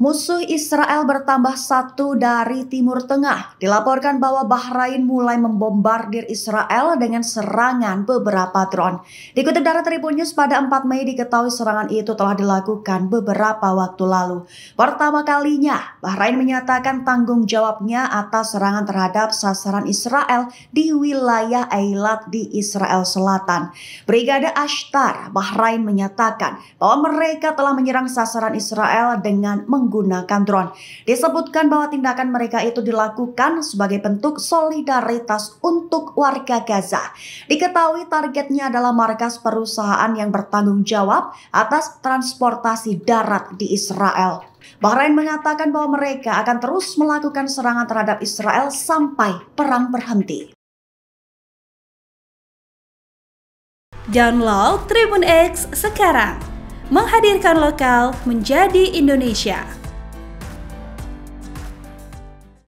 Musuh Israel bertambah satu dari Timur Tengah. Dilaporkan bahwa Bahrain mulai membombardir Israel dengan serangan beberapa drone. Dikutip dari Tribun News pada 4 Mei diketahui serangan itu telah dilakukan beberapa waktu lalu. Pertama kalinya, Bahrain menyatakan tanggung jawabnya atas serangan terhadap sasaran Israel di wilayah Eilat di Israel Selatan. Brigade Ashtar Bahrain menyatakan bahwa mereka telah menyerang sasaran Israel dengan meng menggunakan drone. Disebutkan bahwa tindakan mereka itu dilakukan sebagai bentuk solidaritas untuk warga Gaza. Diketahui targetnya adalah markas perusahaan yang bertanggung jawab atas transportasi darat di Israel. Bahrain mengatakan bahwa mereka akan terus melakukan serangan terhadap Israel sampai perang berhenti. Download Tribun X sekarang, menghadirkan lokal menjadi Indonesia.